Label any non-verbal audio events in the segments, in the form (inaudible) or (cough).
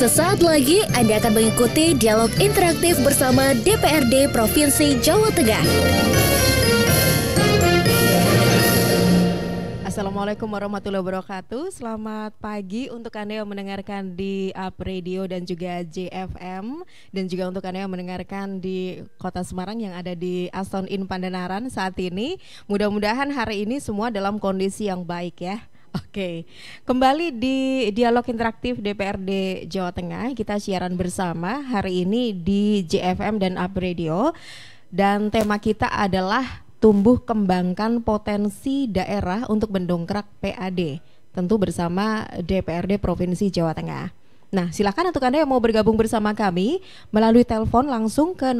Sesaat lagi Anda akan mengikuti dialog interaktif bersama DPRD Provinsi Jawa Tengah. Assalamualaikum warahmatullahi wabarakatuh. Selamat pagi untuk Anda yang mendengarkan di Up Radio dan juga JFM dan juga untuk Anda yang mendengarkan di Kota Semarang yang ada di Aston In Pandanaran saat ini. Mudah-mudahan hari ini semua dalam kondisi yang baik ya. Oke, kembali di dialog interaktif DPRD Jawa Tengah kita siaran bersama hari ini di JFM dan Up Radio dan tema kita adalah tumbuh kembangkan potensi daerah untuk mendongkrak PAD tentu bersama DPRD Provinsi Jawa Tengah. Nah, silakan untuk Anda yang mau bergabung bersama kami melalui telepon langsung ke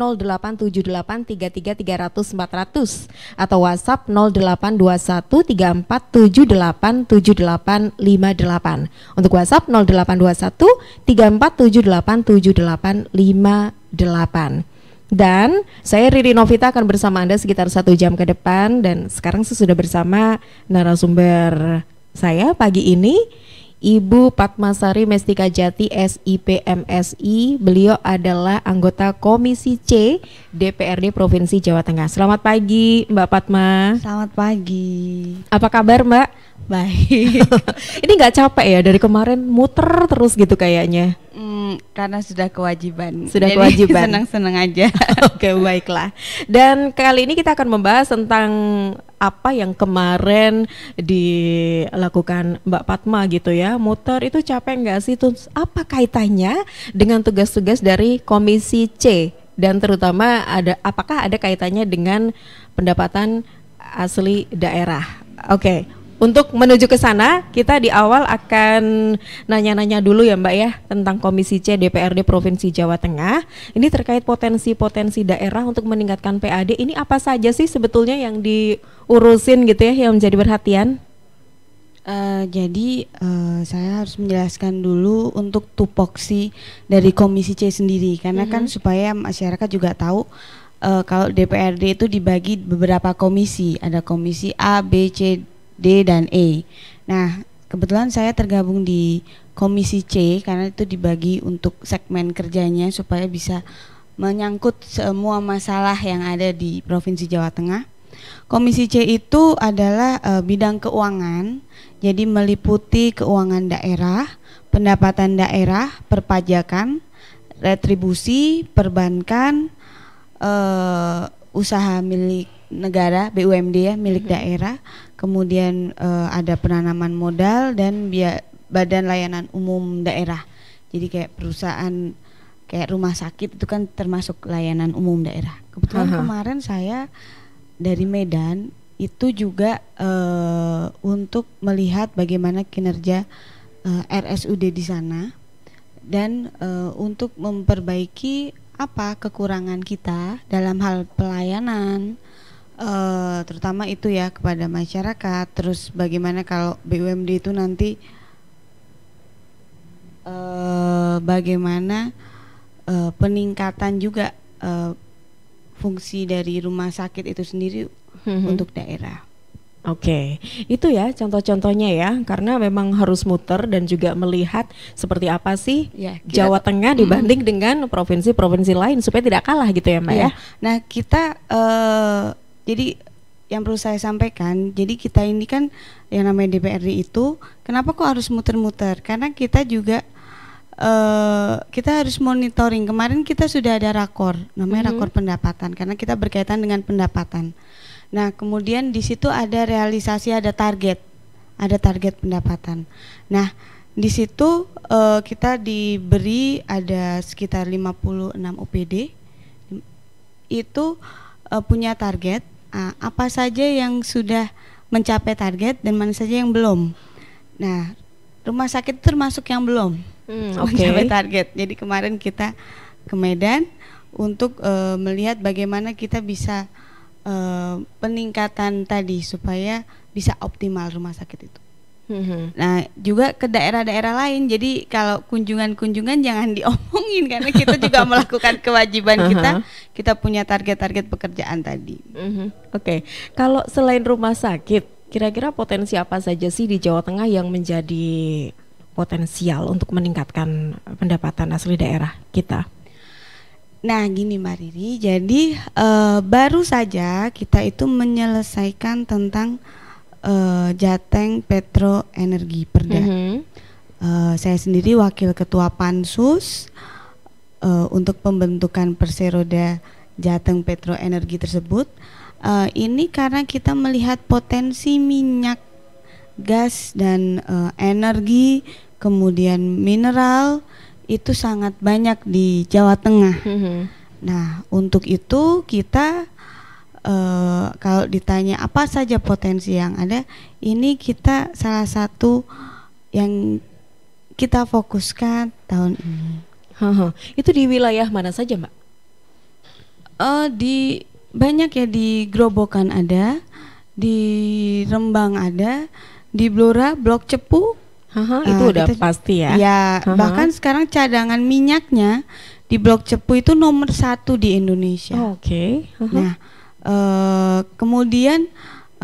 087833300400 atau WhatsApp 082134787858. Untuk WhatsApp 082134787858. Dan saya Riri Novita akan bersama Anda sekitar satu jam ke depan dan sekarang saya sudah bersama narasumber saya pagi ini Ibu Patmasari Mestika Jati SIP MSI. Beliau adalah anggota Komisi C DPRD Provinsi Jawa Tengah. Selamat pagi, Mbak Patma. Selamat pagi. Apa kabar, Mbak? Baik. (laughs) Ini nggak capek ya dari kemarin muter terus gitu kayaknya. Hmm, karena sudah kewajiban. Sudah Jadi kewajiban. (laughs) Senang-senang aja. (laughs) Oke, okay, baiklah. Dan kali ini kita akan membahas tentang apa yang kemarin dilakukan Mbak Patma gitu ya. Motor itu capek nggak sih? Terus apa kaitannya dengan tugas-tugas dari Komisi C? Dan terutama ada apakah ada kaitannya dengan pendapatan asli daerah? Oke, okay. Untuk menuju ke sana, kita di awal akan nanya-nanya dulu ya Mbak ya tentang Komisi C DPRD Provinsi Jawa Tengah. Ini terkait potensi-potensi daerah untuk meningkatkan PAD. Ini apa saja sih sebetulnya yang diurusin gitu ya yang menjadi perhatian? Uh, jadi uh, saya harus menjelaskan dulu untuk tupoksi dari Komisi C sendiri karena mm -hmm. kan mm-hmm. supaya masyarakat juga tahu uh, kalau DPRD itu dibagi beberapa komisi ada komisi A, B, C, D dan E. Nah, kebetulan saya tergabung di komisi C karena itu dibagi untuk segmen kerjanya supaya bisa menyangkut semua masalah yang ada di Provinsi Jawa Tengah. Komisi C itu adalah e, bidang keuangan, jadi meliputi keuangan daerah, pendapatan daerah, perpajakan, retribusi, perbankan, e, usaha milik negara BUMD ya, milik mm -hmm. daerah, kemudian uh, ada penanaman modal dan biaya badan layanan umum daerah. Jadi kayak perusahaan kayak rumah sakit itu kan termasuk layanan umum daerah. Kebetulan Aha. kemarin saya dari Medan itu juga uh, untuk melihat bagaimana kinerja uh, eh, RSUD di sana dan uh, untuk memperbaiki apa kekurangan kita dalam hal pelayanan uh, terutama itu ya kepada masyarakat. Terus bagaimana kalau BUMD itu nanti uh, bagaimana uh, peningkatan juga uh, fungsi dari rumah sakit itu sendiri hmm. untuk daerah. Oke, okay. itu ya contoh-contohnya ya, karena memang harus muter dan juga melihat seperti apa sih ya, kita, Jawa Tengah mm-hmm. dibanding mm. dengan provinsi-provinsi lain supaya tidak kalah gitu ya, Mbak ya. ya. Nah, kita uh, jadi yang perlu saya sampaikan jadi kita ini kan yang namanya DPRD itu kenapa kok harus muter-muter karena kita juga Uh, kita harus monitoring. Kemarin kita sudah ada rakor, namanya mm -hmm. rakor pendapatan, karena kita berkaitan dengan pendapatan. Nah, kemudian di situ ada realisasi, ada target, ada target pendapatan. Nah, di situ uh, kita diberi ada sekitar 56 opd itu uh, punya target uh, apa saja yang sudah mencapai target dan mana saja yang belum. Nah, rumah sakit termasuk yang belum hmm, (laughs) okay. mencapai target. Jadi kemarin kita ke Medan untuk uh, melihat bagaimana kita bisa uh, peningkatan tadi supaya bisa optimal rumah sakit itu hmm Nah, juga ke daerah-daerah lain. Jadi kalau kunjungan-kunjungan jangan (laughs) diomongin karena kita juga (laughs) melakukan kewajiban uh-huh. kita. Kita punya target-target pekerjaan tadi. Mm-hmm. Oke. Okay. Kalau selain rumah sakit, kira-kira potensi apa saja sih di Jawa Tengah yang menjadi potensial untuk meningkatkan pendapatan asli daerah kita? Nah, gini Mbak Riri, jadi uh, baru saja kita itu menyelesaikan tentang uh, Jateng Petro Energi Perda. Mm -hmm. uh, saya sendiri wakil ketua pansus uh, untuk pembentukan perseroda Jateng Petro Energi tersebut. Uh, ini karena kita melihat potensi minyak, gas dan uh, energi, kemudian mineral itu sangat banyak di Jawa Tengah. Mm -hmm. Nah, untuk itu kita Uh, kalau ditanya apa saja potensi yang ada, ini kita salah satu yang kita fokuskan tahun ini. Itu di wilayah mana saja, Mbak? Uh, di banyak ya di Grobogan ada, di Rembang ada, di Blora Blok Cepu. Aha, uh, eh, itu udah kita, pasti ya. Ya, Aha. bahkan sekarang cadangan minyaknya di Blok Cepu itu nomor satu di Indonesia. Oh, Oke. Okay. Nah Eh, kemudian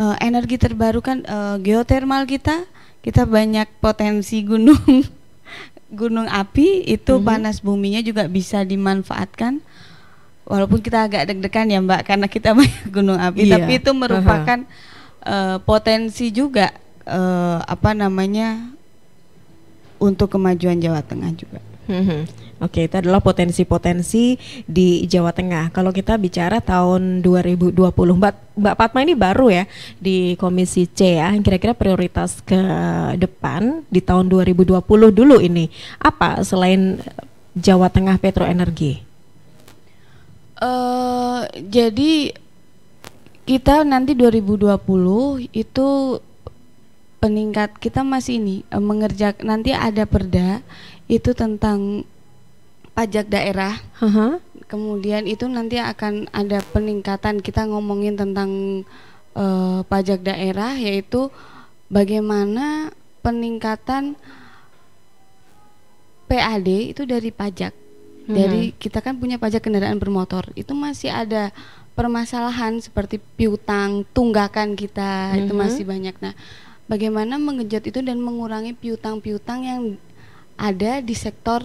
uh, energi terbarukan uh, eh, geotermal kita, kita banyak potensi gunung (laughs) gunung api itu mm -hmm. panas buminya juga bisa dimanfaatkan. Walaupun kita agak deg-degan ya Mbak karena kita (laughs) banyak gunung api, iya. tapi itu merupakan uh, potensi juga uh, apa namanya untuk kemajuan Jawa Tengah juga. Mm-hmm. Oke, okay, itu adalah potensi-potensi di Jawa Tengah. Kalau kita bicara tahun 2020, Mbak, Mbak Patma ini baru ya di Komisi C ya. Kira-kira prioritas ke depan di tahun 2020 dulu ini apa selain Jawa Tengah petroenergi? Uh, jadi kita nanti 2020 itu peningkat kita masih ini eh, mengerjakan nanti ada perda itu tentang pajak daerah. Uh-huh. Kemudian itu nanti akan ada peningkatan kita ngomongin tentang uh, pajak daerah yaitu bagaimana peningkatan PAD itu dari pajak. Hmm. Dari kita kan punya pajak kendaraan bermotor. Itu masih ada permasalahan seperti piutang, tunggakan kita hmm. itu mhm. masih banyak. Nah, bagaimana mengejut itu dan mengurangi piutang-piutang yang ada di sektor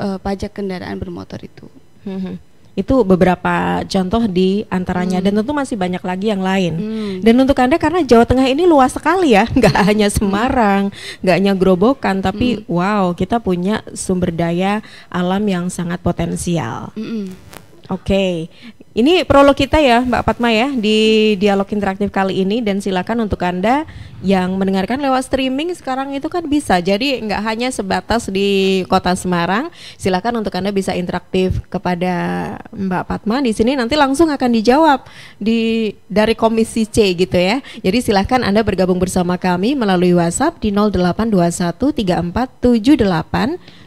uh, pajak kendaraan bermotor itu. Mm-hmm. itu beberapa contoh di antaranya hmm. dan tentu masih banyak lagi yang lain. Hmm. Dan untuk Anda karena Jawa Tengah ini luas sekali ya, (laughs) nggak hmm. hanya Semarang, nggak hanya Grobogan, tapi hmm. wow, kita punya sumber daya alam yang sangat potensial. Hmm. Oke, okay. ini prolog kita ya Mbak Fatma ya di dialog interaktif kali ini dan silakan untuk Anda yang mendengarkan lewat streaming sekarang itu kan bisa. Jadi nggak hanya sebatas di Kota Semarang. Silakan untuk Anda bisa interaktif kepada Mbak Fatma di sini nanti langsung akan dijawab di dari Komisi C gitu ya. Jadi silahkan Anda bergabung bersama kami melalui WhatsApp di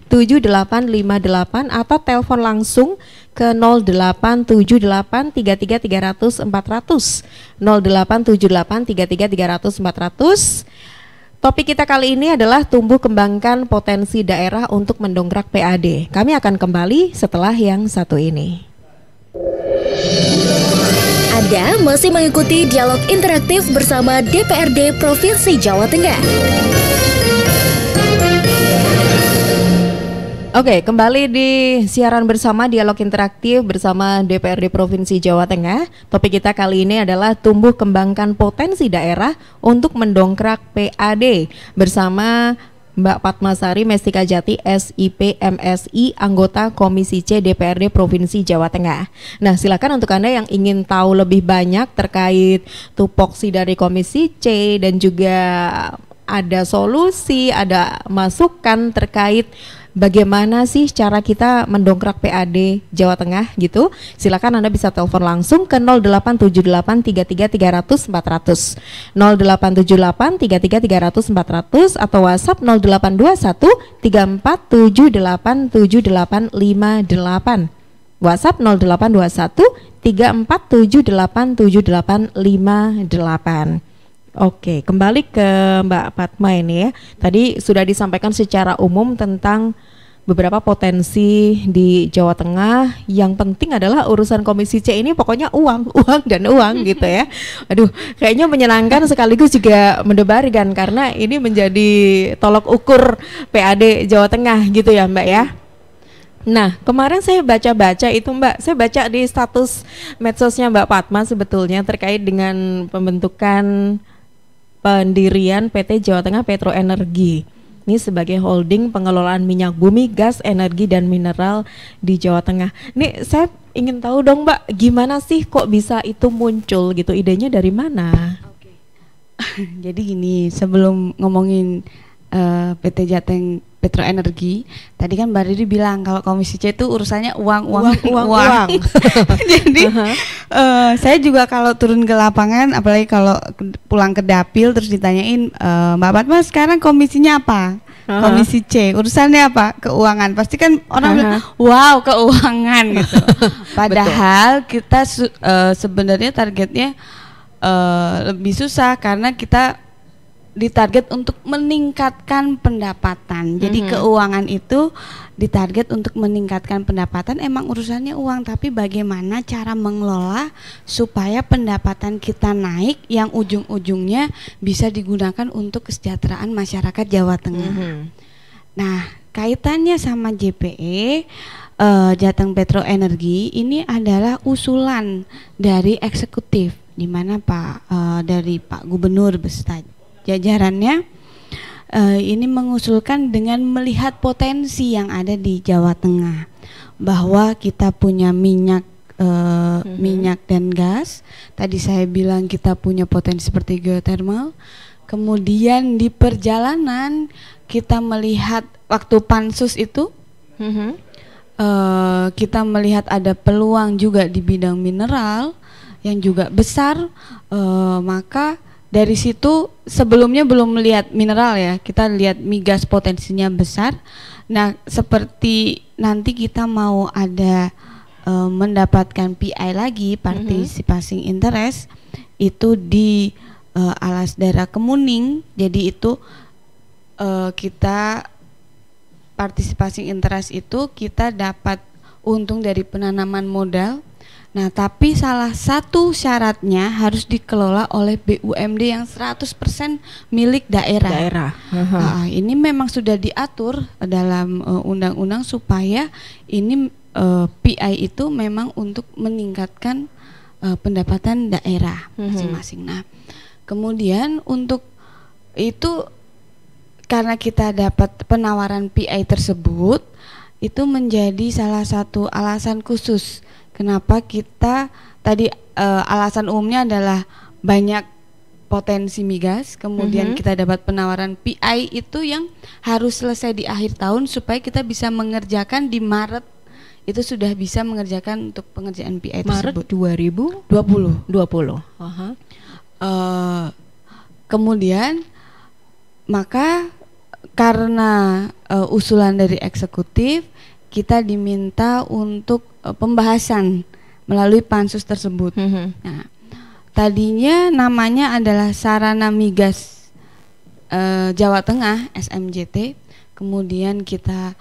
082134787858 atau telepon langsung ke 087833300400 Topik kita kali ini adalah tumbuh kembangkan potensi daerah untuk mendongkrak PAD. Kami akan kembali setelah yang satu ini. Anda masih mengikuti dialog interaktif bersama DPRD Provinsi Jawa Tengah. Oke, okay, kembali di siaran bersama Dialog Interaktif bersama DPRD Provinsi Jawa Tengah. Topik kita kali ini adalah tumbuh kembangkan potensi daerah untuk mendongkrak PAD bersama Mbak Patmasari Mestika Jati SIP MSI anggota Komisi C DPRD Provinsi Jawa Tengah. Nah, silakan untuk Anda yang ingin tahu lebih banyak terkait tupoksi dari Komisi C dan juga ada solusi, ada masukan terkait bagaimana sih cara kita mendongkrak PAD Jawa Tengah gitu? Silakan Anda bisa telepon langsung ke 300 400 atau WhatsApp 0821 WhatsApp 0821 7858. Oke, kembali ke Mbak Fatma ini ya. Tadi sudah disampaikan secara umum tentang beberapa potensi di Jawa Tengah. Yang penting adalah urusan Komisi C ini pokoknya uang, (laughs) uang dan uang gitu ya. Aduh, kayaknya menyenangkan sekaligus juga mendebarkan karena ini menjadi tolok ukur PAD Jawa Tengah gitu ya, Mbak ya. Nah, kemarin saya baca-baca itu Mbak, saya baca di status medsosnya Mbak Fatma sebetulnya terkait dengan pembentukan pendirian PT Jawa Tengah Petro Energi Ini sebagai holding pengelolaan minyak bumi, gas, energi dan mineral di Jawa Tengah. Nih saya ingin tahu dong, Mbak, gimana sih kok bisa itu muncul gitu? Idenya dari mana? Oke. (laughs) Jadi gini, sebelum ngomongin uh, eh, PT Jateng Petro Energi. Tadi kan Mbak Riri bilang kalau komisi C itu urusannya uang uang uang uang. uang. (laughs) Jadi (laughs) uh-huh. uh, saya juga kalau turun ke lapangan apalagi kalau pulang ke dapil terus ditanyain uh, Mbak Fatma sekarang komisinya apa? Uh-huh. Komisi C urusannya apa? Keuangan. Pasti kan orang uh-huh. bilang wow keuangan gitu. (laughs) Padahal kita uh, sebenarnya targetnya uh, lebih susah karena kita ditarget untuk meningkatkan pendapatan. Jadi mm -hmm. keuangan itu ditarget untuk meningkatkan pendapatan emang urusannya uang, tapi bagaimana cara mengelola supaya pendapatan kita naik yang ujung-ujungnya bisa digunakan untuk kesejahteraan masyarakat Jawa Tengah. Mm -hmm. Nah, kaitannya sama JPE uh, eh, Jateng Petro Energi ini adalah usulan dari eksekutif di mana Pak uh, dari Pak Gubernur beserta jajarannya uh, ini mengusulkan dengan melihat potensi yang ada di Jawa Tengah bahwa kita punya minyak uh, minyak dan gas. Tadi saya bilang kita punya potensi seperti geothermal. Kemudian di perjalanan kita melihat waktu pansus itu uh, kita melihat ada peluang juga di bidang mineral yang juga besar uh, maka dari situ sebelumnya belum melihat mineral ya kita lihat migas potensinya besar nah seperti nanti kita mau ada uh, mendapatkan PI lagi participating mm -hmm. interest itu di uh, alas daerah kemuning jadi itu uh, kita participating interest itu kita dapat untung dari penanaman modal Nah, tapi salah satu syaratnya harus dikelola oleh BUMD yang 100% milik daerah. Daerah. Nah, ini memang sudah diatur dalam eh, undang-undang uh, supaya ini uh, eh, PI itu memang untuk meningkatkan uh, pendapatan daerah mhm. masing-masing. Nah, kemudian untuk itu karena kita dapat penawaran PI tersebut itu menjadi salah satu alasan khusus kenapa kita tadi uh, alasan umumnya adalah banyak potensi migas, kemudian mm -hmm. kita dapat penawaran PI itu yang harus selesai di akhir tahun supaya kita bisa mengerjakan di Maret itu sudah bisa mengerjakan untuk pengerjaan PI Maret tersebut. Maret 2020. 20. 20. Uh -huh. uh, kemudian maka karena uh, usulan dari eksekutif kita diminta untuk E, pembahasan melalui pansus tersebut. Mm -hmm. Nah, tadinya namanya adalah Sarana Migas uh, Jawa Tengah (SMJT). Kemudian kita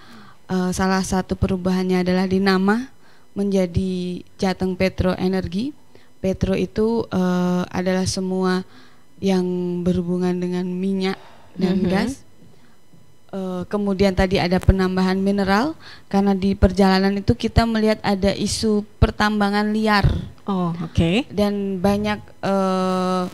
uh, salah satu perubahannya adalah di nama menjadi Jateng Petro Energi. Petro itu uh, adalah semua yang berhubungan dengan minyak dan mm -hmm. gas Uh, kemudian tadi ada penambahan mineral karena di perjalanan itu kita melihat ada isu pertambangan liar. Oh, oke. Okay. Dan banyak uh,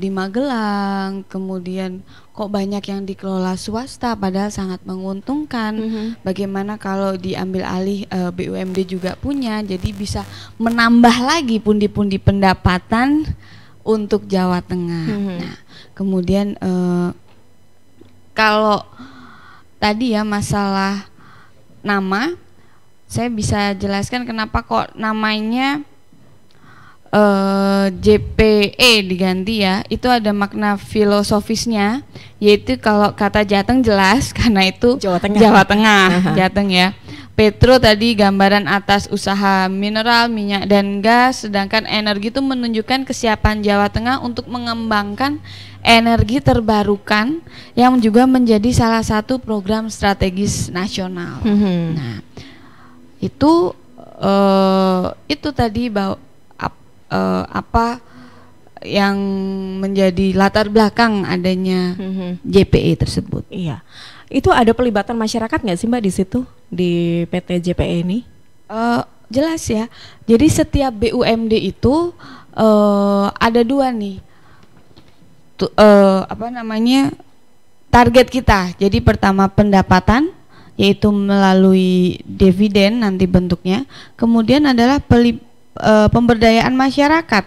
di Magelang, kemudian kok banyak yang dikelola swasta padahal sangat menguntungkan. Mm -hmm. Bagaimana kalau diambil alih e, eh, BUMD juga punya, jadi bisa menambah lagi pundi-pundi pendapatan untuk Jawa Tengah. Mm -hmm. Nah, kemudian e, kalau tadi ya masalah nama, saya bisa jelaskan kenapa kok namanya eh, JPE diganti ya. Itu ada makna filosofisnya, yaitu kalau kata Jateng jelas (laughs) karena itu Jawa Tengah, Jawa Tengah Jateng ya. Petro tadi gambaran atas usaha mineral, minyak dan gas, sedangkan energi itu menunjukkan kesiapan Jawa Tengah untuk mengembangkan energi terbarukan yang juga menjadi salah satu program strategis nasional. Mm -hmm. Nah, itu uh, itu tadi bahwa uh, eh, apa yang menjadi latar belakang adanya mm -hmm. JPE tersebut. Iya, itu ada pelibatan masyarakat nggak sih mbak di situ di PT JPE ini? Uh, jelas ya. Jadi setiap BUMD itu uh, ada dua nih tu, uh, apa namanya target kita. Jadi pertama pendapatan yaitu melalui dividen nanti bentuknya. Kemudian adalah pelip, uh, eh, pemberdayaan masyarakat.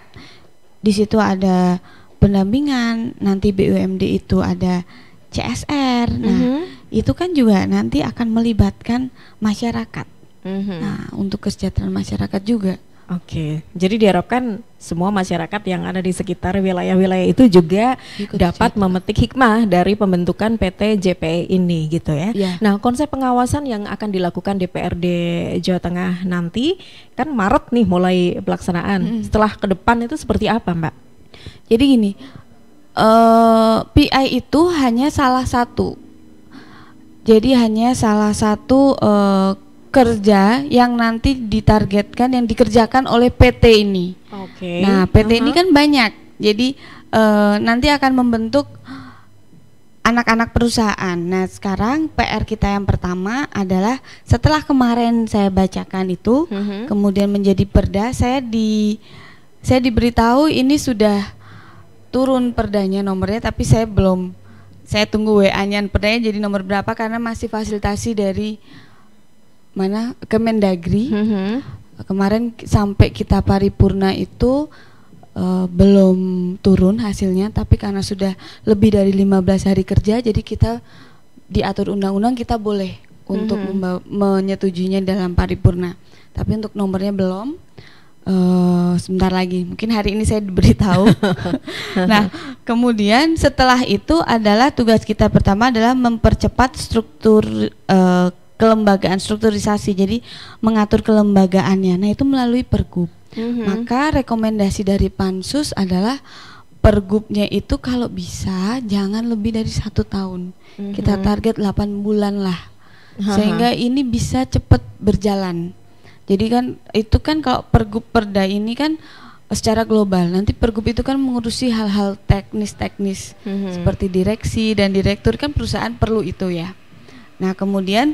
Di situ ada pendampingan, nanti BUMD itu ada CSR. Nah, mm -hmm. itu kan juga nanti akan melibatkan masyarakat. Mm -hmm. Nah, untuk kesejahteraan masyarakat juga. Oke, jadi diharapkan semua masyarakat yang ada di sekitar wilayah-wilayah itu juga Ikut dapat cerita. memetik hikmah dari pembentukan PT JPE ini gitu ya. ya. Nah, konsep pengawasan yang akan dilakukan DPRD Jawa Tengah nanti kan Maret nih mulai pelaksanaan. Hmm. Setelah ke depan itu seperti apa, Mbak? Jadi gini, uh, eh, PI itu hanya salah satu. Jadi hanya salah satu uh, kerja yang nanti ditargetkan yang dikerjakan oleh PT ini. Oke. Okay. Nah, PT uh -huh. ini kan banyak. Jadi uh, nanti akan membentuk anak-anak perusahaan. Nah, sekarang PR kita yang pertama adalah setelah kemarin saya bacakan itu, uh mhm. -huh. kemudian menjadi perda, saya di saya diberitahu ini sudah turun perdanya nomornya tapi saya belum saya tunggu WA-nya perdanya jadi nomor berapa karena masih fasilitasi dari mana Kemendagri mm-hmm. kemarin sampai kita paripurna itu uh, belum turun hasilnya tapi karena sudah lebih dari 15 hari kerja jadi kita diatur undang-undang kita boleh untuk mm-hmm. menyetujuinya dalam paripurna tapi untuk nomornya belum uh, sebentar lagi mungkin hari ini saya diberitahu (laughs) nah kemudian setelah itu adalah tugas kita pertama adalah mempercepat struktur uh, kelembagaan strukturisasi jadi mengatur kelembagaannya nah itu melalui pergub mm-hmm. maka rekomendasi dari pansus adalah pergubnya itu kalau bisa jangan lebih dari satu tahun mm-hmm. kita target 8 bulan lah sehingga ini bisa cepat berjalan jadi kan itu kan kalau pergub perda ini kan secara global. Nanti pergub itu kan mengurusi hal-hal teknis-teknis mm -hmm. seperti direksi dan direktur kan perusahaan perlu itu ya. Nah, kemudian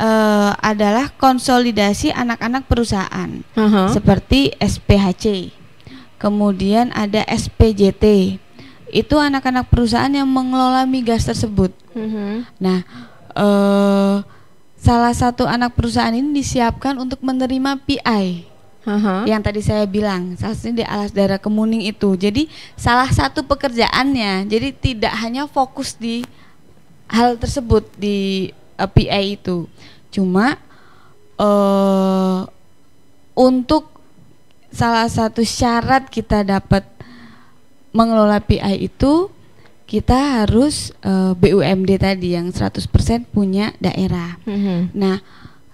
uh, adalah konsolidasi anak-anak perusahaan uh-huh. seperti SPHC, kemudian ada SPJT. Itu anak-anak perusahaan yang mengelola migas tersebut. Uh-huh. Nah, uh, salah satu anak perusahaan ini disiapkan untuk menerima PI. Uh-huh. Yang tadi saya bilang, salah satu di alas darah kemuning itu. Jadi salah satu pekerjaannya, jadi tidak hanya fokus di hal tersebut di uh, eh, PA itu. Cuma uh, untuk salah satu syarat kita dapat mengelola PI itu kita harus uh, eh, BUMD tadi yang 100% punya daerah. Mm -hmm. Nah,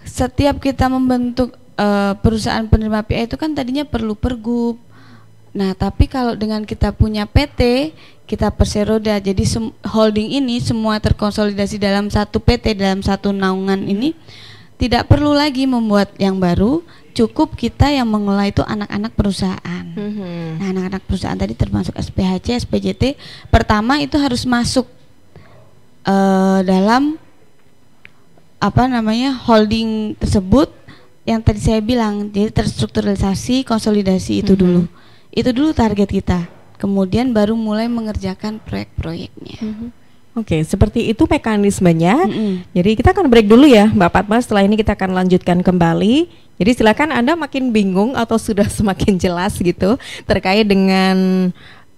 setiap kita membentuk uh, perusahaan penerima PI itu kan tadinya perlu pergub, Nah, tapi kalau dengan kita punya PT, kita perseroda. Jadi holding ini semua terkonsolidasi dalam satu PT, dalam satu naungan ini tidak perlu lagi membuat yang baru, cukup kita yang mengelola itu anak-anak perusahaan. Mm-hmm. Nah, anak-anak perusahaan tadi termasuk SPHC, SPJT, pertama itu harus masuk uh, dalam apa namanya holding tersebut yang tadi saya bilang jadi terstrukturalisasi konsolidasi itu mm-hmm. dulu itu dulu target kita kemudian baru mulai mengerjakan proyek-proyeknya mm -hmm. Oke, okay, seperti itu mekanismenya. Mm -hmm. Jadi kita akan break dulu ya, Mbak Fatma. Setelah ini kita akan lanjutkan kembali. Jadi silakan Anda makin bingung atau sudah (laughs) semakin jelas gitu terkait dengan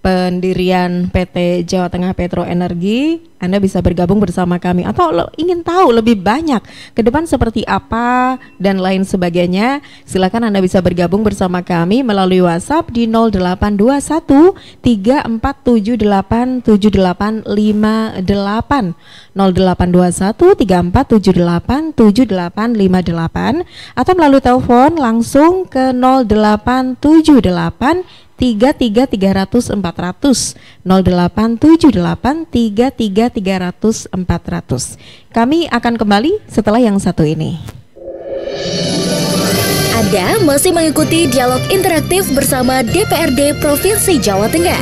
pendirian PT Jawa Tengah Petro Energi, Anda bisa bergabung bersama kami atau lo ingin tahu lebih banyak ke depan seperti apa dan lain sebagainya, silakan Anda bisa bergabung bersama kami melalui WhatsApp di 0821 7858, 0821 7858 atau melalui telepon langsung ke 0878 400. Kami akan kembali setelah yang satu ini. Anda masih mengikuti dialog interaktif bersama DPRD Provinsi Jawa Tengah.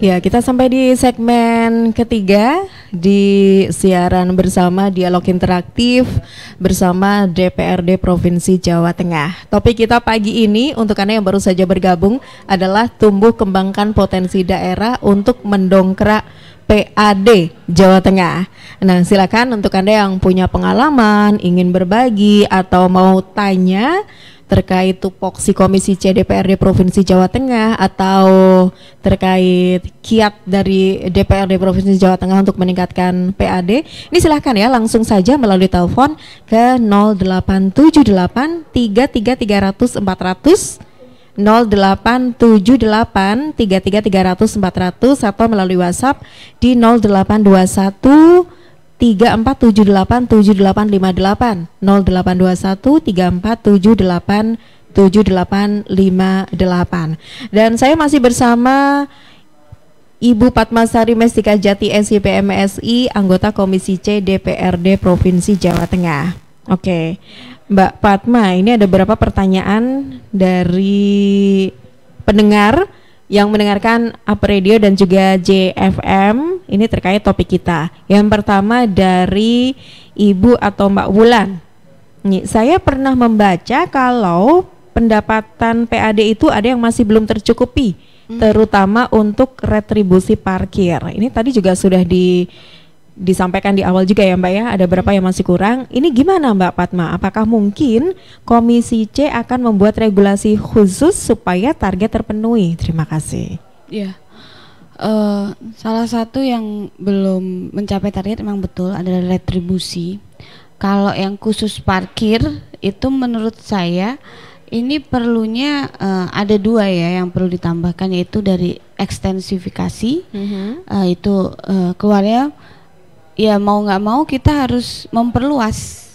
Ya, kita sampai di segmen ketiga di siaran bersama Dialog Interaktif bersama DPRD Provinsi Jawa Tengah. Topik kita pagi ini untuk Anda yang baru saja bergabung adalah tumbuh kembangkan potensi daerah untuk mendongkrak PAD Jawa Tengah. Nah, silakan untuk Anda yang punya pengalaman, ingin berbagi atau mau tanya terkait tupoksi Komisi CDPRD Provinsi Jawa Tengah atau terkait kiat dari DPRD Provinsi Jawa Tengah untuk meningkatkan PAD, ini silahkan ya langsung saja melalui telepon ke 0878 33 300 400 0878 33 300 400 atau melalui WhatsApp di 0821 tujuh 0821 3478 7858 dan saya masih bersama Ibu Patmasari Mestika Jati SIPMSI anggota Komisi C DPRD Provinsi Jawa Tengah. Oke. Mbak Patma, ini ada beberapa pertanyaan dari pendengar yang mendengarkan Up Radio dan juga JFM ini terkait topik kita. Yang pertama dari Ibu atau Mbak Wulan. Nih, saya pernah membaca kalau pendapatan PAD itu ada yang masih belum tercukupi, hmm. terutama untuk retribusi parkir. Ini tadi juga sudah di disampaikan di awal juga ya Mbak ya, ada berapa yang masih kurang. Ini gimana Mbak Patma? Apakah mungkin Komisi C akan membuat regulasi khusus supaya target terpenuhi? Terima kasih. ya Uh, salah satu yang belum mencapai target memang betul adalah retribusi. Kalau yang khusus parkir itu menurut saya ini perlunya uh, ada dua ya yang perlu ditambahkan yaitu dari ekstensifikasi mm -hmm. uh, itu uh, keluarnya ya mau nggak mau kita harus memperluas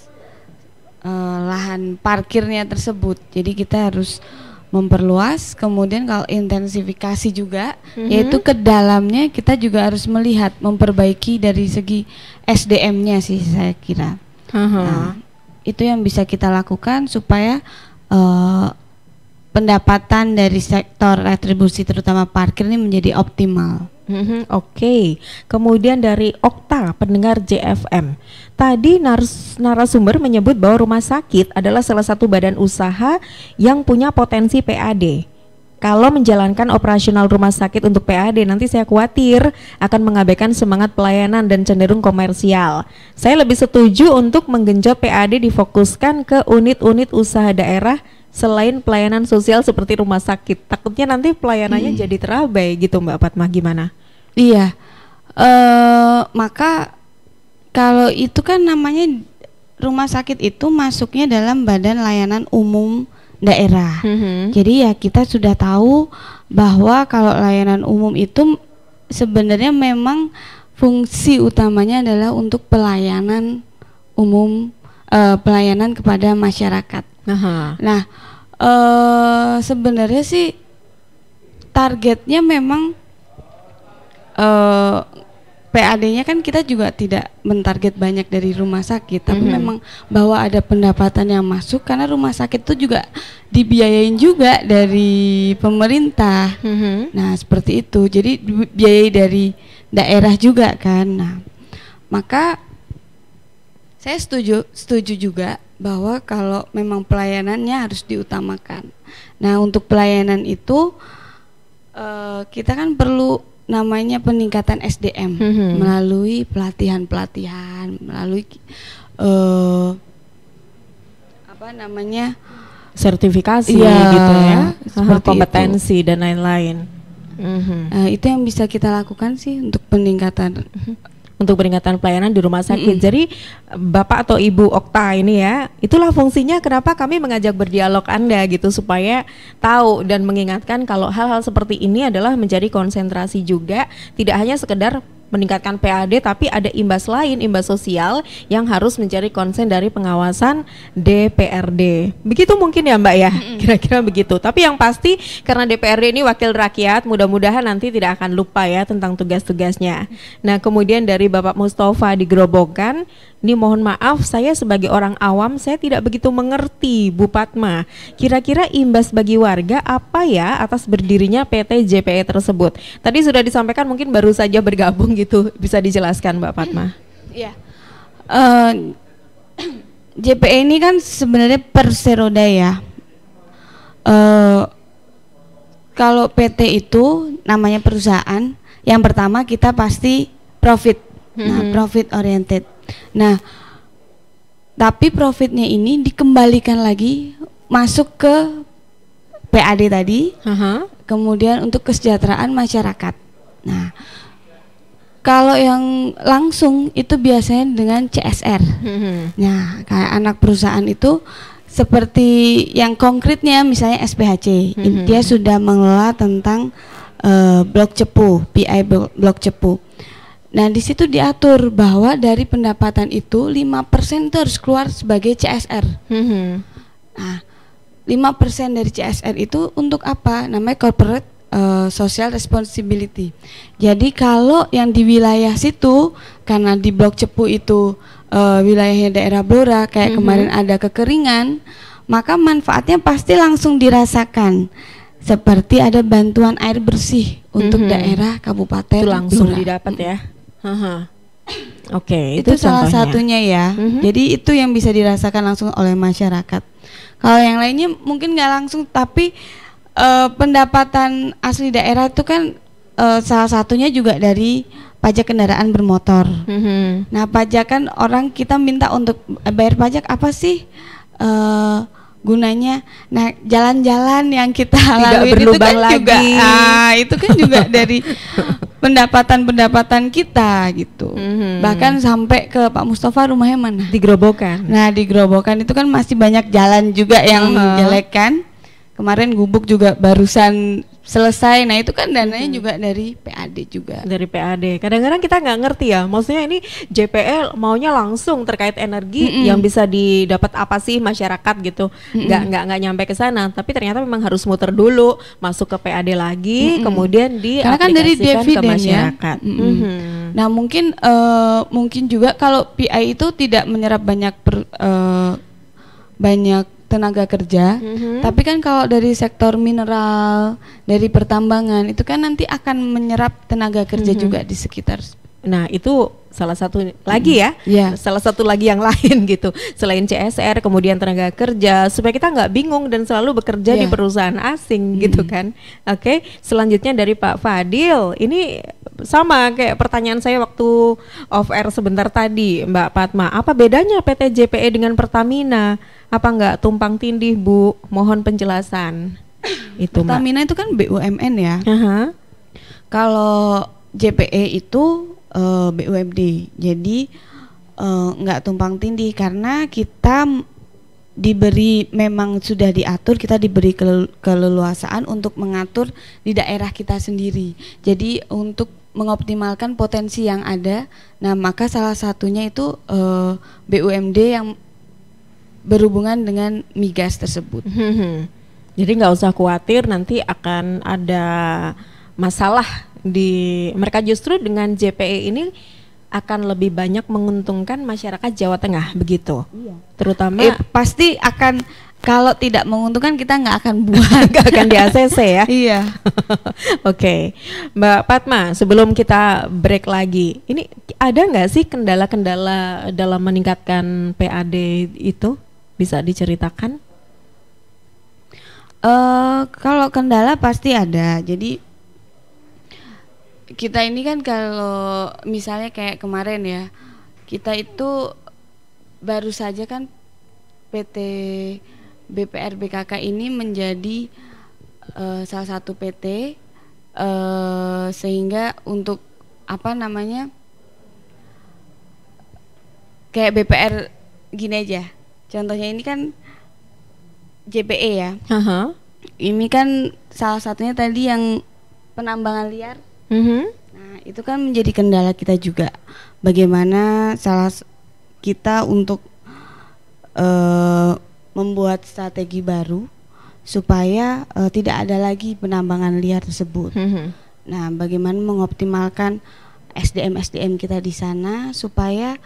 uh, lahan parkirnya tersebut. Jadi kita harus memperluas. Kemudian kalau intensifikasi juga, mm-hmm. yaitu ke dalamnya kita juga harus melihat memperbaiki dari segi SDM-nya sih saya kira. Uh-huh. Nah, itu yang bisa kita lakukan supaya uh, pendapatan dari sektor retribusi terutama parkir ini menjadi optimal. Mm-hmm, Oke, okay. kemudian dari Okta, pendengar JFM. Tadi nars- narasumber menyebut bahwa rumah sakit adalah salah satu badan usaha yang punya potensi PAD kalau menjalankan operasional rumah sakit untuk PAD nanti saya khawatir akan mengabaikan semangat pelayanan dan cenderung komersial. Saya lebih setuju untuk menggenjot PAD difokuskan ke unit-unit usaha daerah selain pelayanan sosial seperti rumah sakit. Takutnya nanti pelayanannya hmm. jadi terabai gitu Mbak Fatma gimana? Iya. Uh, maka kalau itu kan namanya rumah sakit itu masuknya dalam badan layanan umum daerah. Mm -hmm. Jadi ya kita sudah tahu bahwa kalau layanan umum itu sebenarnya memang fungsi utamanya adalah untuk pelayanan umum uh, pelayanan kepada masyarakat. Aha. Nah, uh, sebenarnya sih targetnya memang eh, PAD-nya kan kita juga tidak mentarget banyak dari rumah sakit, tapi mm -hmm. memang bahwa ada pendapatan yang masuk karena rumah sakit itu juga dibiayain juga dari pemerintah. Mm -hmm. Nah, seperti itu. Jadi biayai dari daerah juga kan. Nah, maka saya setuju setuju juga bahwa kalau memang pelayanannya harus diutamakan. Nah, untuk pelayanan itu uh, kita kan perlu namanya peningkatan SDM mm -hmm. melalui pelatihan-pelatihan, melalui uh, apa namanya sertifikasi iya, gitu ya, seperti kompetensi itu. dan lain-lain. Mm -hmm. Nah, itu yang bisa kita lakukan sih untuk peningkatan mm -hmm untuk peringatan pelayanan di rumah sakit. Mm -hmm. Jadi Bapak atau Ibu Okta ini ya, itulah fungsinya kenapa kami mengajak berdialog Anda gitu supaya tahu dan mengingatkan kalau hal-hal seperti ini adalah menjadi konsentrasi juga, tidak hanya sekedar meningkatkan PAD tapi ada imbas lain imbas sosial yang harus menjadi konsen dari pengawasan DPRD begitu mungkin ya Mbak ya (laughs) kira-kira begitu tapi yang pasti karena DPRD ini wakil rakyat mudah-mudahan nanti tidak akan lupa ya tentang tugas-tugasnya nah kemudian dari Bapak Mustafa di Gerobokan ini mohon maaf, saya sebagai orang awam saya tidak begitu mengerti Bu Patma. Kira-kira imbas bagi warga apa ya atas berdirinya PT JPE tersebut? Tadi sudah disampaikan mungkin baru saja bergabung gitu, bisa dijelaskan Mbak Patma? Iya. Uh, eh, JPE ini kan sebenarnya perseroda ya. Uh, kalau PT itu namanya perusahaan, yang pertama kita pasti profit. Nah, mm-hmm. profit oriented Nah, tapi profitnya ini dikembalikan lagi masuk ke PAD tadi, uh -huh. kemudian untuk kesejahteraan masyarakat. Nah, kalau yang langsung itu biasanya dengan CSR. Uh-huh. Mm-hmm. Nah, kayak anak perusahaan itu seperti yang konkretnya misalnya SPHC, uh-huh. Mm-hmm. dia sudah mengelola tentang uh, blok cepu, PI blok cepu. Nah, di situ diatur bahwa dari pendapatan itu 5% itu harus keluar sebagai CSR. Mm-hmm. Nah, 5% dari CSR itu untuk apa? Namanya corporate uh, social responsibility. Jadi kalau yang di wilayah situ karena di Blok Cepu itu uh, wilayahnya daerah Blora kayak mm-hmm. kemarin ada kekeringan, maka manfaatnya pasti langsung dirasakan seperti ada bantuan air bersih untuk mm -hmm. daerah kabupaten itu langsung Blora. didapat ya Oke, okay, itu, itu salah contohnya. satunya ya. Mm-hmm. Jadi itu yang bisa dirasakan langsung oleh masyarakat. Kalau yang lainnya mungkin nggak langsung, tapi uh, pendapatan asli daerah itu kan uh, salah satunya juga dari pajak kendaraan bermotor. Mm-hmm. Nah, pajak kan orang kita minta untuk eh, bayar pajak apa sih? Uh, gunanya nah jalan-jalan yang kita lalui itu kan lagi. juga ah, itu kan juga (laughs) dari pendapatan-pendapatan kita gitu mm-hmm. bahkan sampai ke Pak Mustafa rumahnya mana di nah di itu kan masih banyak jalan juga yang mm-hmm. jelek kan kemarin gubuk juga barusan selesai. Nah itu kan dananya hmm. juga dari PAD juga. Dari PAD. Kadang-kadang kita nggak ngerti ya. Maksudnya ini JPL maunya langsung terkait energi mm -mm. yang bisa didapat apa sih masyarakat gitu. Nggak mm -mm. nggak nggak nyampe ke sana. Tapi ternyata memang harus muter dulu, masuk ke PAD lagi, mm -mm. kemudian di Karena kan dari dividen masyarakat. Ya? Mm -mm. Mm -hmm. Nah mungkin uh, mungkin juga kalau PI itu tidak menyerap banyak per, uh, banyak tenaga kerja. Mm-hmm. Tapi kan kalau dari sektor mineral, dari pertambangan itu kan nanti akan menyerap tenaga kerja mm-hmm. juga di sekitar. Nah, itu salah satu lagi ya, mm-hmm. yeah. salah satu lagi yang (laughs) lain gitu. Selain CSR, kemudian tenaga kerja, supaya kita nggak bingung dan selalu bekerja yeah. di iya. perusahaan asing hmm. gitu kan. Oke, okay. selanjutnya dari Pak Fadil, ini sama kayak pertanyaan saya waktu off air sebentar tadi, Mbak Fatma, Apa bedanya PT JPE dengan Pertamina? apa enggak tumpang tindih Bu? Mohon penjelasan. (coughs) itu Pertamina itu kan BUMN ya. Uh -huh. Kalau JPE itu uh, eh, BUMD. Jadi eh, nggak uh, tumpang tindih karena kita diberi memang sudah diatur kita diberi keleluasaan untuk mengatur di daerah kita sendiri. Jadi untuk mengoptimalkan potensi yang ada, nah maka salah satunya itu uh, eh, BUMD yang berhubungan dengan migas tersebut. Hmm, jadi nggak usah khawatir nanti akan ada masalah di mereka justru dengan JPE ini akan lebih banyak menguntungkan masyarakat Jawa Tengah begitu. Iya. Terutama eh, pasti akan kalau tidak menguntungkan kita nggak akan buat (laughs) nggak akan di ACC ya. (laughs) iya. (laughs) Oke, okay. Mbak Fatma, sebelum kita break lagi, ini ada nggak sih kendala-kendala dalam meningkatkan PAD itu? bisa diceritakan? Uh, kalau kendala pasti ada. Jadi kita ini kan kalau misalnya kayak kemarin ya, kita itu baru saja kan PT BPR BKK ini menjadi uh, salah satu PT uh, eh, sehingga untuk apa namanya kayak BPR gini aja contohnya ini kan JPE ya uh-huh. ini kan salah satunya tadi yang penambangan liar uh-huh. nah itu kan menjadi kendala kita juga bagaimana salah kita untuk uh, membuat strategi baru supaya uh, tidak ada lagi penambangan liar tersebut. uh mhm. -huh. Nah, bagaimana mengoptimalkan SDM SDM kita di sana supaya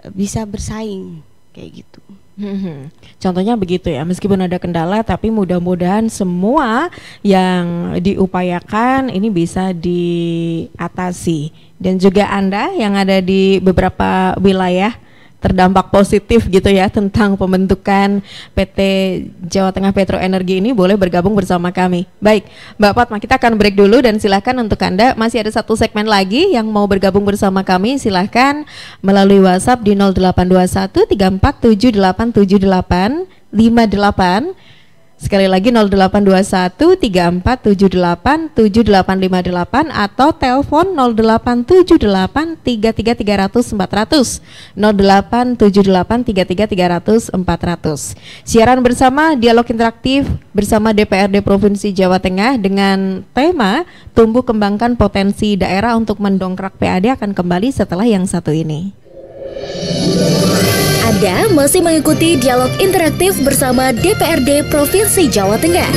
eh, bisa bersaing kayak gitu. Mm-hmm. contohnya begitu ya, meskipun ada kendala, tapi mudah-mudahan semua yang diupayakan ini bisa diatasi. Dan juga Anda yang ada di beberapa wilayah terdampak positif gitu ya tentang pembentukan PT Jawa Tengah Petro Energi ini boleh bergabung bersama kami. Baik, Mbak Fatma, kita akan break dulu dan silahkan untuk Anda masih ada satu segmen lagi yang mau bergabung bersama kami silahkan melalui WhatsApp di 0821 347878 58 Sekali lagi 082134787858 atau telepon 087833300400 087833300400 Siaran bersama dialog interaktif bersama DPRD Provinsi Jawa Tengah dengan tema tumbuh kembangkan potensi daerah untuk mendongkrak PAD akan kembali setelah yang satu ini. Anda masih mengikuti dialog interaktif bersama DPRD Provinsi Jawa Tengah.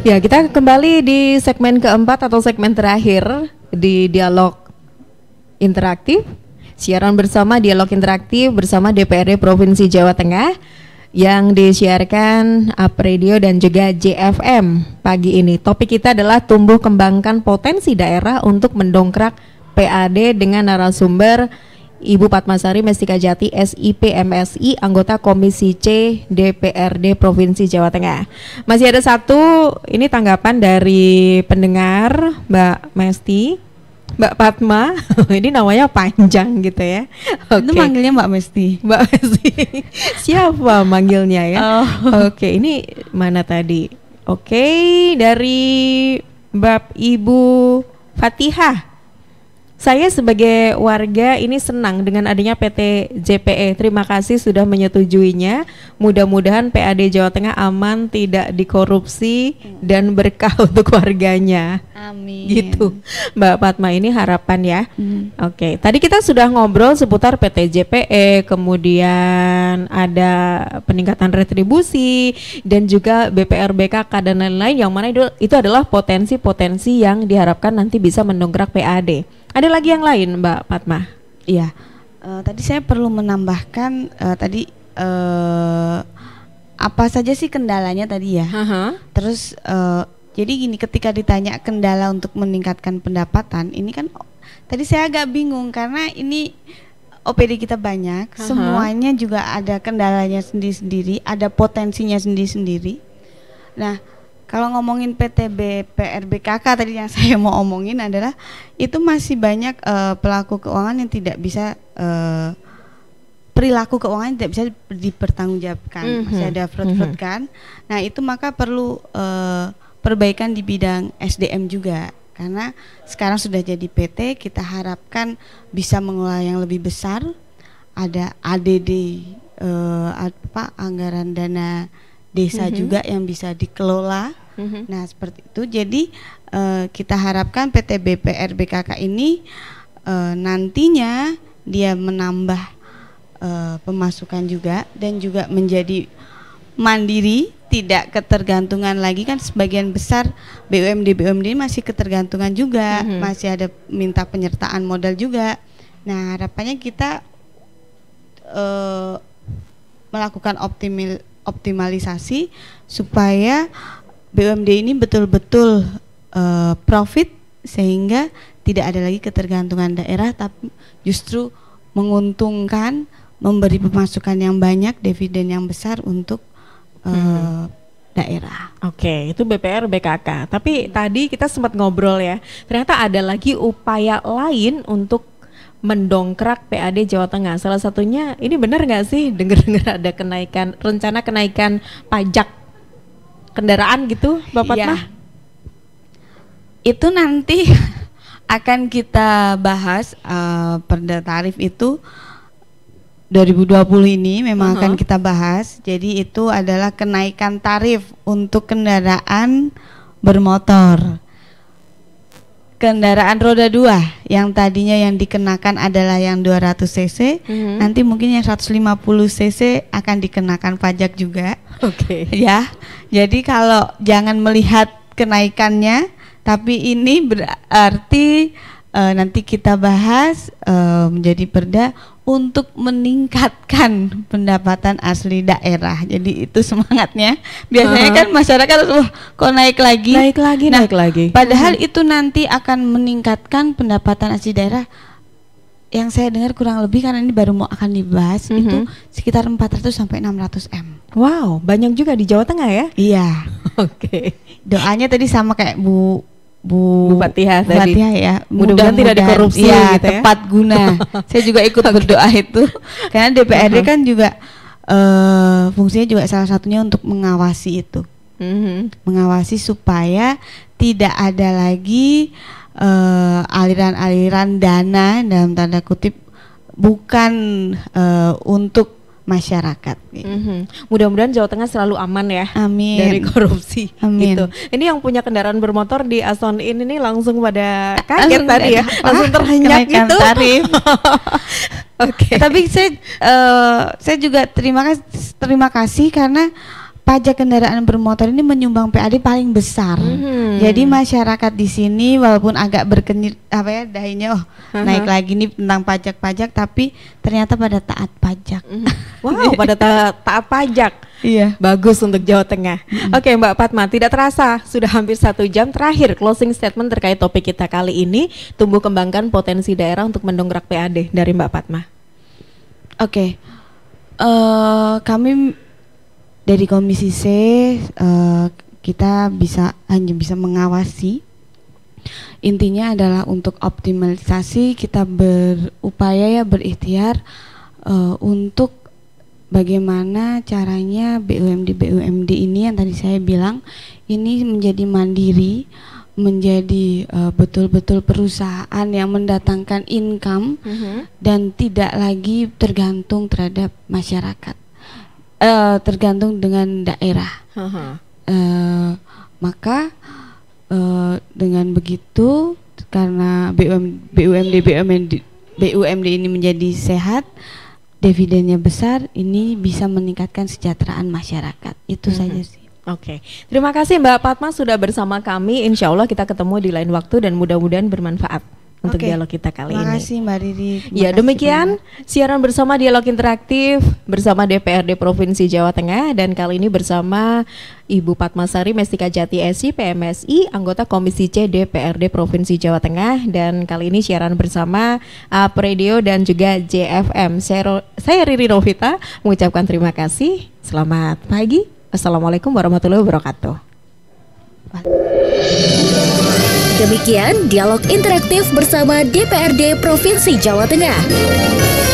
Ya, kita kembali di segmen keempat atau segmen terakhir di dialog interaktif. Siaran bersama dialog interaktif bersama DPRD Provinsi Jawa Tengah yang disiarkan Radio dan juga JFM pagi ini. Topik kita adalah tumbuh kembangkan potensi daerah untuk mendongkrak PAD dengan narasumber Ibu Patmasari Mestika Jati SIP MSI anggota Komisi C DPRD Provinsi Jawa Tengah. Masih ada satu ini tanggapan dari pendengar Mbak Mesti. Mbak Patma, (laughs) ini namanya panjang gitu ya. Okay. Itu manggilnya Mbak Mesti. Mbak Mesti. (laughs) Siapa manggilnya ya? Oh. (laughs) Oke, okay, ini mana tadi? Oke, okay, dari Mbak Ibu Fatihah. Saya sebagai warga ini senang dengan adanya PT JPE. Terima kasih sudah menyetujuinya. Mudah-mudahan PAD Jawa Tengah aman, tidak dikorupsi dan berkah (laughs) untuk warganya. Amin. Gitu. Mbak Fatma ini harapan ya. Hmm. Oke, okay. tadi kita sudah ngobrol seputar PT JPE, kemudian ada peningkatan retribusi dan juga BPR BKK dan lain-lain yang mana itu, itu adalah potensi-potensi yang diharapkan nanti bisa mendongkrak PAD. Ada lagi yang lain Mbak Fatma? Iya. Uh, tadi saya perlu menambahkan uh, tadi uh, apa saja sih kendalanya tadi ya? Uh-huh. Terus uh, jadi gini ketika ditanya kendala untuk meningkatkan pendapatan, ini kan tadi saya agak bingung karena ini OPD kita banyak, uh-huh. semuanya juga ada kendalanya sendiri-sendiri, ada potensinya sendiri-sendiri. Nah, kalau ngomongin PTB PRBKK tadi yang (laughs) saya mau omongin adalah itu masih banyak uh, pelaku keuangan yang tidak bisa uh, perilaku keuangan tidak bisa dipertanggungjawabkan. Mm -hmm. Masih ada fraud-fraud mm -hmm. kan. Nah, itu maka perlu uh, perbaikan di bidang SDM juga karena sekarang sudah jadi PT kita harapkan bisa mengelola yang lebih besar ada ADD uh, apa anggaran dana desa mm-hmm. juga yang bisa dikelola. Mm-hmm. Nah, seperti itu. Jadi uh, kita harapkan PT BPR BKK ini uh, nantinya dia menambah uh, pemasukan juga dan juga menjadi mandiri, tidak ketergantungan lagi kan sebagian besar BUMD BUMD masih ketergantungan juga, mm-hmm. masih ada minta penyertaan modal juga. Nah, harapannya kita uh, melakukan optimal optimalisasi supaya BUMD ini betul-betul uh, profit sehingga tidak ada lagi ketergantungan daerah tapi justru menguntungkan memberi pemasukan yang banyak dividen yang besar untuk uh, hmm. daerah. Oke, okay, itu BPR BKK. Tapi hmm. tadi kita sempat ngobrol ya. Ternyata ada lagi upaya lain untuk mendongkrak PAD Jawa Tengah. Salah satunya ini benar nggak sih (laughs) dengar-dengar ada kenaikan rencana kenaikan pajak kendaraan gitu, Bapak ya. Mah? Itu nanti (laughs) akan kita bahas uh, perda tarif itu 2020 ini memang uh -huh. akan kita bahas. Jadi itu adalah kenaikan tarif untuk kendaraan bermotor kendaraan roda dua yang tadinya yang dikenakan adalah yang 200 cc, mm -hmm. nanti mungkin yang 150 cc akan dikenakan pajak juga. Oke. Okay. (laughs) Ya. Jadi kalau jangan melihat kenaikannya, tapi ini berarti uh, nanti kita bahas uh, menjadi perda untuk meningkatkan pendapatan asli daerah. Jadi itu semangatnya. Biasanya uh -huh. kan masyarakat wah kok naik lagi. Naik lagi, nah, naik lagi. Padahal uh-huh. itu nanti akan meningkatkan pendapatan asli daerah yang saya dengar kurang lebih karena ini baru mau akan dibahas uh-huh. itu sekitar 400 sampai 600 M. Wow, banyak juga di Jawa Tengah ya? Iya. (laughs) Oke. Okay. Doanya tadi sama kayak Bu Bu Fatihah tadi. Fatihah ya. Mudah-mudahan tidak dikorupsi ya, gitu ya. tepat guna. (laughs) Saya juga ikut berdoa itu. Karena DPRD uh -huh. kan juga uh, fungsinya juga salah satunya untuk mengawasi itu. Uh-huh. Mengawasi supaya tidak ada lagi eh, aliran-aliran uh, aliran dana dalam tanda kutip bukan uh, untuk masyarakat. Mm -hmm. Mudah-mudahan Jawa Tengah selalu aman ya Amin. dari korupsi. Amin. Gitu. Ini yang punya kendaraan bermotor di Ason In ini langsung pada kaget langsung tadi ya, (laughs) langsung terhenyak gitu. tarif. (laughs) Oke. Okay. Tapi saya uh, saya juga terima kasih terima kasih karena pajak kendaraan bermotor ini menyumbang PAD paling besar. Mm-hmm. Jadi masyarakat di sini walaupun agak berkenyit apa ya dahinya oh uh-huh. naik lagi nih tentang pajak-pajak tapi ternyata pada taat pajak. Mm-hmm. Wow, pada ta- taat pajak. Iya. Bagus untuk Jawa Tengah. Mm-hmm. Oke, Mbak Fatma, tidak terasa sudah hampir satu jam terakhir closing statement terkait topik kita kali ini tumbuh kembangkan potensi daerah untuk mendongkrak PAD dari Mbak Fatma. Oke. Okay. Uh, eh, kami dari komisi C uh, kita bisa hanya bisa mengawasi intinya adalah untuk optimalisasi kita berupaya ya berikhtiar uh, untuk bagaimana caranya BUMD BUMD ini yang tadi saya bilang ini menjadi mandiri menjadi eh, betul-betul uh, perusahaan yang mendatangkan income mm -hmm. dan tidak lagi tergantung terhadap masyarakat. Eh, tergantung dengan daerah. Uh-huh. Uh, maka uh, dengan begitu karena BUM, BUMD BUMD BUMD ini menjadi sehat, dividennya besar, ini bisa meningkatkan kesejahteraan masyarakat. Itu uh-huh. saja sih. Oke, okay. terima kasih Mbak Fatma sudah bersama kami. Insya Allah kita ketemu di lain waktu dan mudah-mudahan bermanfaat untuk okay. dialog kita kali Makasih, ini. Terima kasih Mbak Riri. ya demikian banyak. siaran bersama dialog interaktif bersama DPRD Provinsi Jawa Tengah dan kali ini bersama Ibu Patmasari Mestika Jati SI PMSI anggota Komisi C DPRD Provinsi Jawa Tengah dan kali ini siaran bersama Apredio dan juga JFM. Saya, saya Riri Novita mengucapkan terima kasih. Selamat pagi. Assalamualaikum warahmatullahi wabarakatuh. Bye. Demikian dialog interaktif bersama DPRD Provinsi Jawa Tengah.